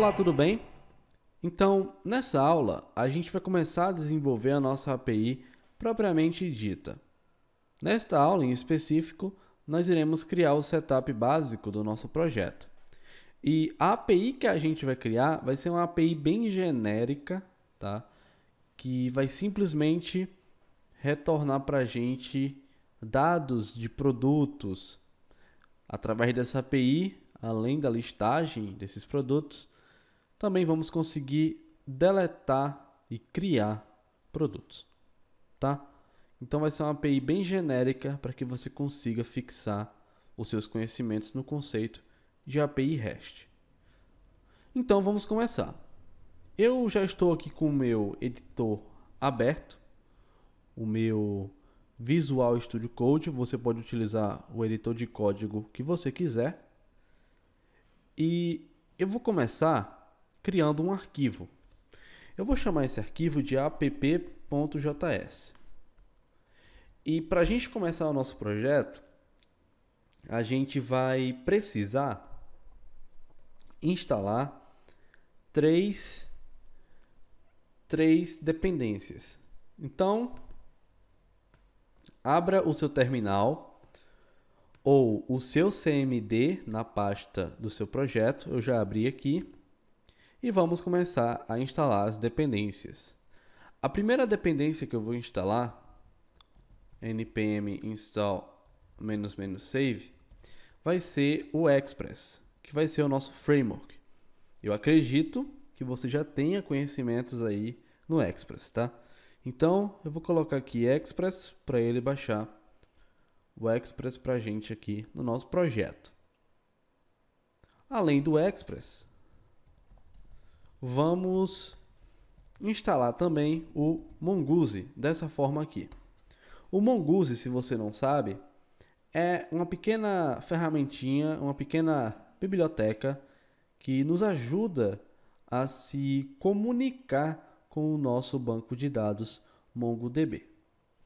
Olá, tudo bem? Então, nessa aula, a gente vai começar a desenvolver a nossa API propriamente dita. Nesta aula, em específico, nós iremos criar o setup básico do nosso projeto. E a API que a gente vai criar vai ser uma API bem genérica, tá? que vai simplesmente retornar para a gente dados de produtos. Através dessa API, além da listagem desses produtos, também vamos conseguir deletar e criar produtos, tá? Então vai ser uma API bem genérica para que você consiga fixar os seus conhecimentos no conceito de API REST. Então vamos começar. Eu já estou aqui com o meu editor aberto, o meu Visual Studio Code. Você pode utilizar o editor de código que você quiser. E eu vou começar criando um arquivo. Eu vou chamar esse arquivo de app.js. E para a gente começar o nosso projeto, a gente vai precisar instalar três, três dependências. Então, abra o seu terminal ou o seu CMD na pasta do seu projeto. Eu já abri aqui e vamos começar a instalar as dependências. A primeira dependência que eu vou instalar, npm install "-save", vai ser o Express, que vai ser o nosso framework. Eu acredito que você já tenha conhecimentos aí no Express, tá? Então, eu vou colocar aqui Express para ele baixar o Express para a gente aqui no nosso projeto. Além do Express, vamos instalar também o Mongoose, dessa forma aqui. O Mongoose, se você não sabe, é uma pequena ferramentinha, uma pequena biblioteca que nos ajuda a se comunicar com o nosso banco de dados MongoDB,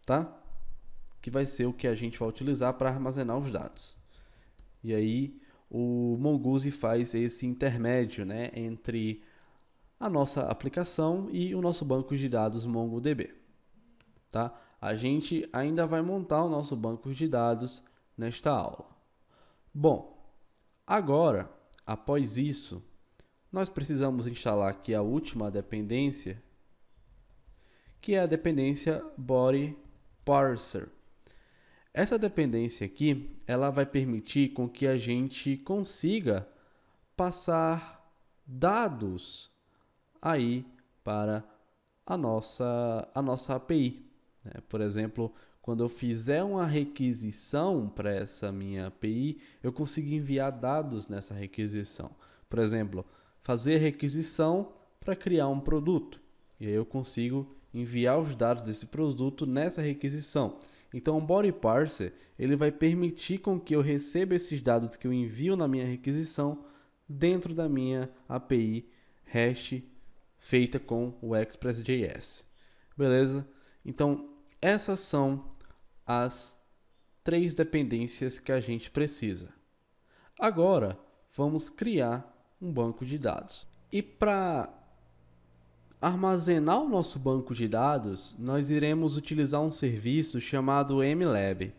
tá? Que vai ser o que a gente vai utilizar para armazenar os dados. E aí o Mongoose faz esse intermédio, né, entre a nossa aplicação e o nosso banco de dados MongoDB. Tá? A gente ainda vai montar o nosso banco de dados nesta aula. Bom, agora, após isso, nós precisamos instalar aqui a última dependência, que é a dependência body parser. Essa dependência aqui, ela vai permitir com que a gente consiga passar dados aí para a nossa, a nossa API. Né? Por exemplo, quando eu fizer uma requisição para essa minha API, eu consigo enviar dados nessa requisição. Por exemplo, fazer requisição para criar um produto. E aí eu consigo enviar os dados desse produto nessa requisição. Então o body parser, ele vai permitir com que eu receba esses dados que eu envio na minha requisição dentro da minha API REST feita com o Express.js. Beleza? Então, essas são as três dependências que a gente precisa. Agora, vamos criar um banco de dados. E para armazenar o nosso banco de dados, nós iremos utilizar um serviço chamado MLab.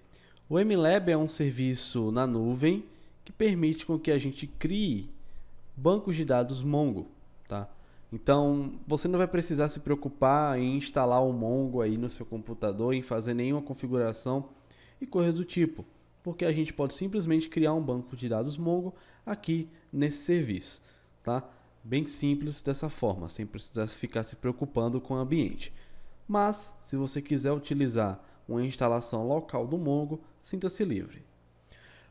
O MLab é um serviço na nuvem que permite com que a gente crie bancos de dados Mongo, tá? Então, você não vai precisar se preocupar em instalar o Mongo aí no seu computador, em fazer nenhuma configuração e coisas do tipo, porque a gente pode simplesmente criar um banco de dados Mongo aqui nesse serviço, tá? Bem simples dessa forma, sem precisar ficar se preocupando com o ambiente. Mas, se você quiser utilizar uma instalação local do Mongo, sinta-se livre.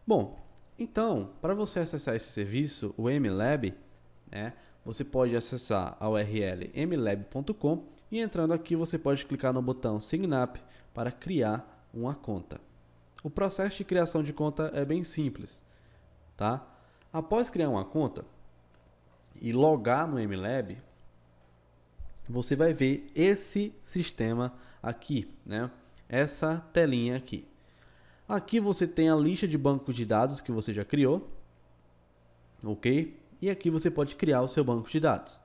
Bom, então, para você acessar esse serviço, o MLab, né, você pode acessar a URL mlab.com e entrando aqui você pode clicar no botão Sign Up para criar uma conta. O processo de criação de conta é bem simples, tá? Após criar uma conta e logar no MLab, você vai ver esse sistema aqui, né? Essa telinha aqui. Aqui você tem a lista de bancos de dados que você já criou, ok? e aqui você pode criar o seu banco de dados.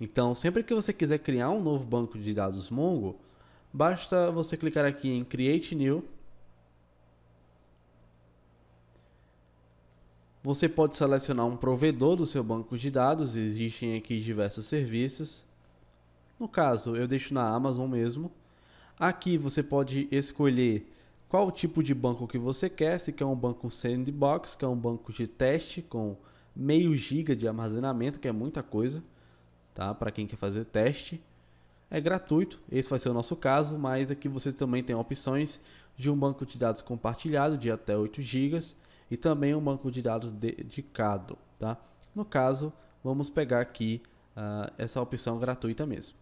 Então, sempre que você quiser criar um novo banco de dados Mongo, basta você clicar aqui em Create New. Você pode selecionar um provedor do seu banco de dados, existem aqui diversos serviços. No caso, eu deixo na Amazon mesmo. Aqui você pode escolher qual tipo de banco que você quer, se quer um banco sandbox, que é um banco de teste com meio giga de armazenamento, que é muita coisa, tá? Para quem quer fazer teste. É gratuito, esse vai ser o nosso caso, mas aqui você também tem opções de um banco de dados compartilhado de até 8 gigas e também um banco de dados dedicado, tá? No caso, vamos pegar aqui uh, essa opção gratuita mesmo.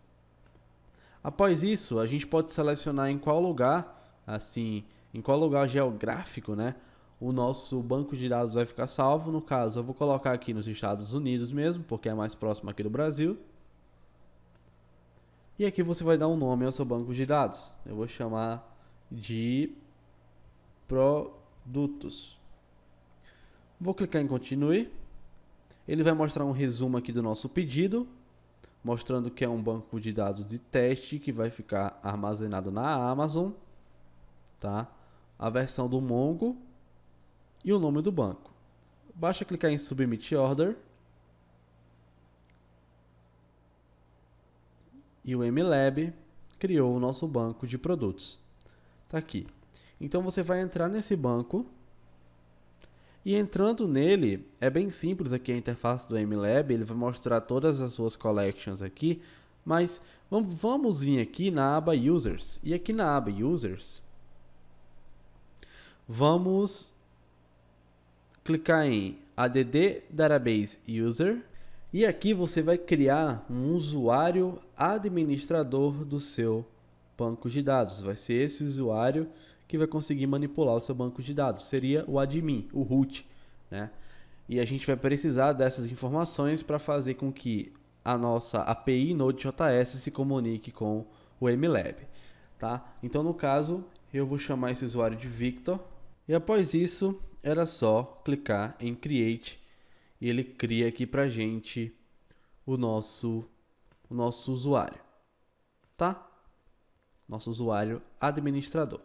Após isso, a gente pode selecionar em qual lugar, assim, em qual lugar geográfico, né, o nosso banco de dados vai ficar salvo. No caso, eu vou colocar aqui nos Estados Unidos mesmo, porque é mais próximo aqui do Brasil. E aqui você vai dar um nome ao seu banco de dados. Eu vou chamar de produtos. Vou clicar em continue. Ele vai mostrar um resumo aqui do nosso pedido, mostrando que é um banco de dados de teste que vai ficar armazenado na Amazon, tá? A versão do Mongo e o nome do banco. Basta clicar em Submit Order e o MLab criou o nosso banco de produtos. Está aqui. Então você vai entrar nesse banco e entrando nele, é bem simples aqui a interface do MLab, ele vai mostrar todas as suas collections aqui, mas vamos, vamos vir aqui na aba Users. E aqui na aba Users, vamos clicar em add database user e aqui você vai criar um usuário administrador do seu banco de dados. Vai ser esse usuário que vai conseguir manipular o seu banco de dados. Seria o admin, o root, né? E a gente vai precisar dessas informações para fazer com que a nossa API Node.js se comunique com o MLab, tá? Então, no caso, eu vou chamar esse usuário de Victor. E após isso, era só clicar em Create e ele cria aqui para gente o nosso, o nosso usuário, tá? Nosso usuário administrador.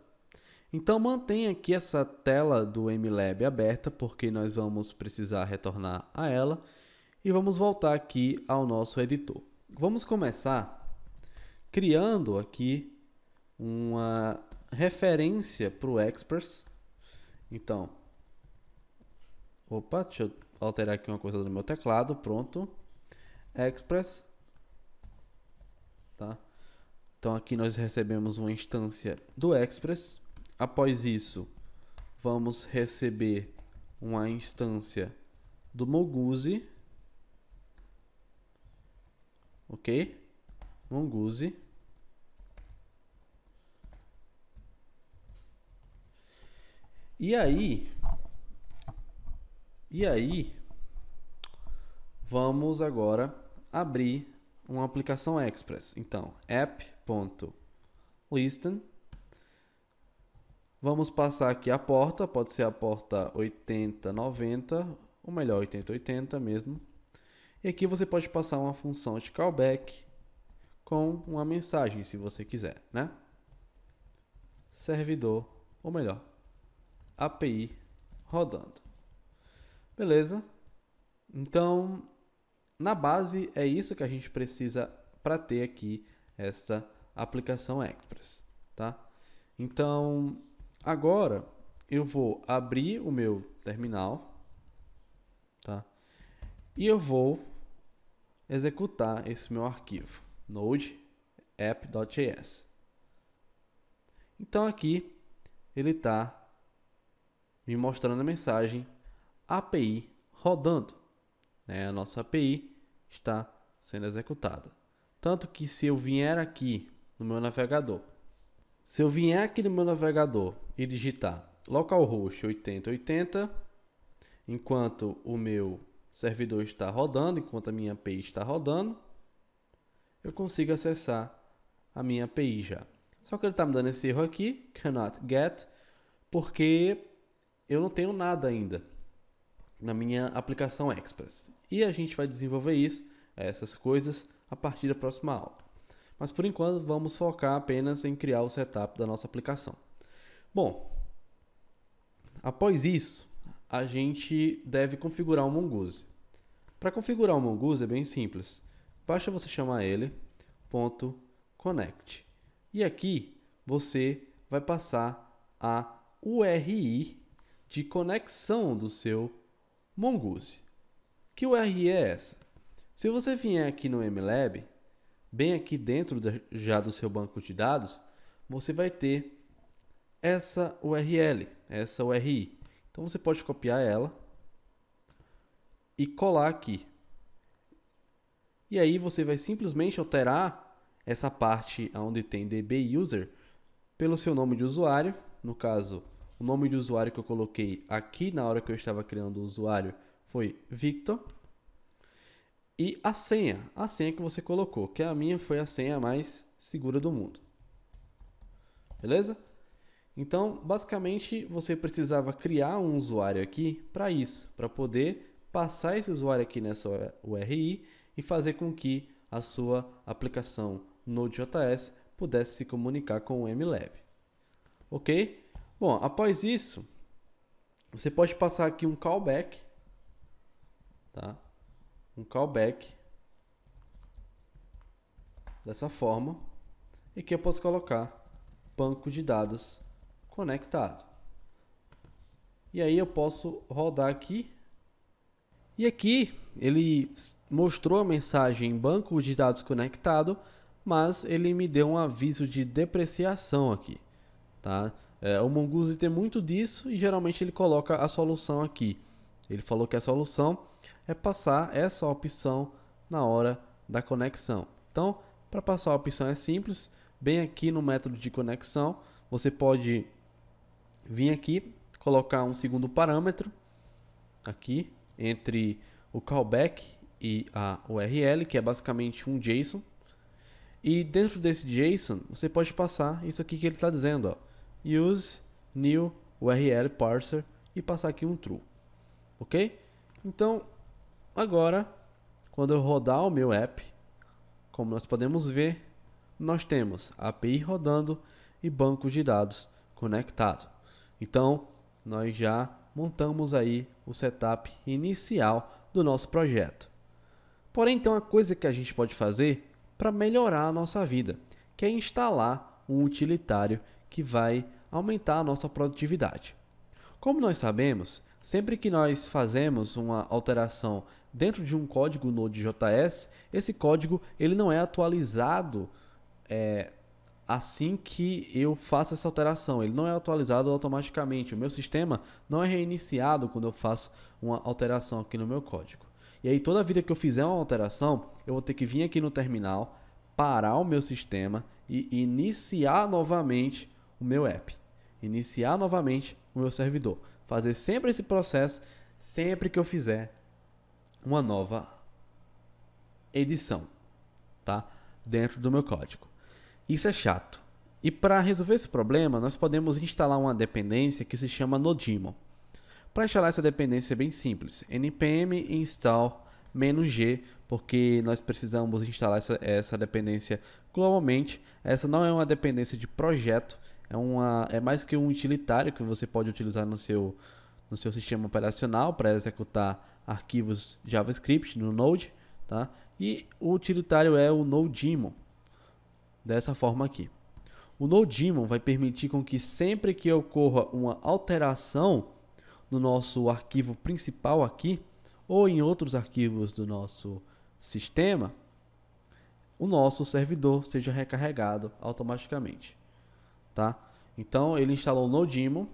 Então mantenha aqui essa tela do MLab aberta, porque nós vamos precisar retornar a ela e vamos voltar aqui ao nosso editor. Vamos começar criando aqui uma referência para o Express. Então, Opa, deixa eu alterar aqui uma coisa no meu teclado. Pronto. É Express. Tá? Então aqui nós recebemos uma instância do Express. Após isso, vamos receber uma instância do Moguzi. Ok? Moguzi. E aí, e aí, vamos agora abrir uma aplicação Express. Então, app.listen. Vamos passar aqui a porta, pode ser a porta 8090, ou melhor, 8080 mesmo. E aqui você pode passar uma função de callback com uma mensagem, se você quiser, né? Servidor, ou melhor, API rodando. Beleza? Então, na base é isso que a gente precisa para ter aqui essa aplicação Express, tá? Então, agora eu vou abrir o meu terminal, tá? E eu vou executar esse meu arquivo, node app.js. Então aqui ele está me mostrando a mensagem API rodando. Né? A nossa API está sendo executada. Tanto que se eu vier aqui no meu navegador, se eu vier aqui no meu navegador e digitar localhost 8080, enquanto o meu servidor está rodando, enquanto a minha API está rodando, eu consigo acessar a minha API já. Só que ele está me dando esse erro aqui, cannot get, porque eu não tenho nada ainda na minha aplicação Express. E a gente vai desenvolver isso, essas coisas, a partir da próxima aula. Mas por enquanto vamos focar apenas em criar o setup da nossa aplicação. Bom, após isso, a gente deve configurar o Mongoose. Para configurar o Mongoose é bem simples. Basta você chamar ele ponto .connect. E aqui você vai passar a URI de conexão do seu Mongoose. Que URI é essa? Se você vier aqui no MLab, bem aqui dentro já do seu banco de dados, você vai ter essa URL, essa URI. Então você pode copiar ela e colar aqui. E aí você vai simplesmente alterar essa parte onde tem DB user pelo seu nome de usuário, no caso o nome de usuário que eu coloquei aqui na hora que eu estava criando o usuário foi Victor. E a senha, a senha que você colocou, que a minha foi a senha mais segura do mundo. Beleza? Então, basicamente, você precisava criar um usuário aqui para isso, para poder passar esse usuário aqui nessa URI e fazer com que a sua aplicação Node.js pudesse se comunicar com o MLab. Ok? Bom, após isso, você pode passar aqui um callback, tá? Um callback dessa forma e que eu posso colocar banco de dados conectado. E aí eu posso rodar aqui. E aqui ele mostrou a mensagem banco de dados conectado, mas ele me deu um aviso de depreciação aqui, tá? É, o Mongoose tem muito disso e geralmente ele coloca a solução aqui. Ele falou que a solução é passar essa opção na hora da conexão. Então, para passar a opção é simples, bem aqui no método de conexão, você pode vir aqui, colocar um segundo parâmetro aqui entre o callback e a URL, que é basicamente um JSON. E dentro desse JSON, você pode passar isso aqui que ele está dizendo, ó use new URL parser e passar aqui um true, ok? Então, agora, quando eu rodar o meu app, como nós podemos ver, nós temos API rodando e banco de dados conectado. Então, nós já montamos aí o setup inicial do nosso projeto. Porém, então, a coisa que a gente pode fazer para melhorar a nossa vida, que é instalar um utilitário que vai aumentar a nossa produtividade. Como nós sabemos, sempre que nós fazemos uma alteração dentro de um código Node.js, esse código ele não é atualizado é, assim que eu faço essa alteração. Ele não é atualizado automaticamente. O meu sistema não é reiniciado quando eu faço uma alteração aqui no meu código. E aí toda vida que eu fizer uma alteração, eu vou ter que vir aqui no terminal, parar o meu sistema e iniciar novamente o meu app iniciar novamente o meu servidor. Fazer sempre esse processo, sempre que eu fizer uma nova edição, tá? Dentro do meu código. Isso é chato. E para resolver esse problema, nós podemos instalar uma dependência que se chama nodemon Para instalar essa dependência é bem simples, npm install "-g", porque nós precisamos instalar essa, essa dependência globalmente. Essa não é uma dependência de projeto, é, uma, é mais que um utilitário que você pode utilizar no seu, no seu sistema operacional para executar arquivos JavaScript no Node, tá? E o utilitário é o Nodemon, dessa forma aqui. O Nodemon vai permitir com que sempre que ocorra uma alteração no nosso arquivo principal aqui, ou em outros arquivos do nosso sistema, o nosso servidor seja recarregado automaticamente tá? Então ele instalou o Dimo.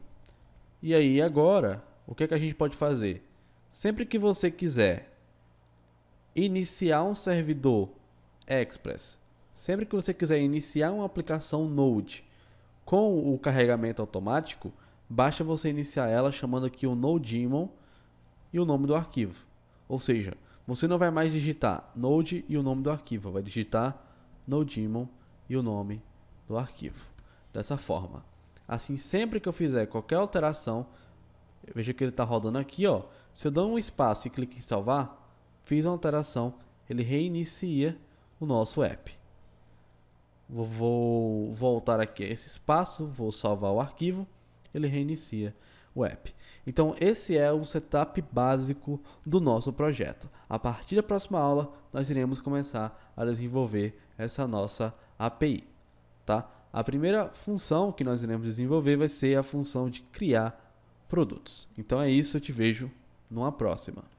E aí agora, o que, é que a gente pode fazer? Sempre que você quiser iniciar um servidor Express, sempre que você quiser iniciar uma aplicação Node com o carregamento automático, basta você iniciar ela chamando aqui o nodemon e o nome do arquivo. Ou seja, você não vai mais digitar node e o nome do arquivo, vai digitar nodemon e o nome do arquivo dessa forma. Assim, sempre que eu fizer qualquer alteração, veja que ele está rodando aqui, ó. Se eu dou um espaço e clico em salvar, fiz a alteração, ele reinicia o nosso app. Vou voltar aqui a esse espaço, vou salvar o arquivo, ele reinicia o app. Então esse é o setup básico do nosso projeto. A partir da próxima aula, nós iremos começar a desenvolver essa nossa API, tá? A primeira função que nós iremos desenvolver vai ser a função de criar produtos. Então é isso, eu te vejo numa próxima.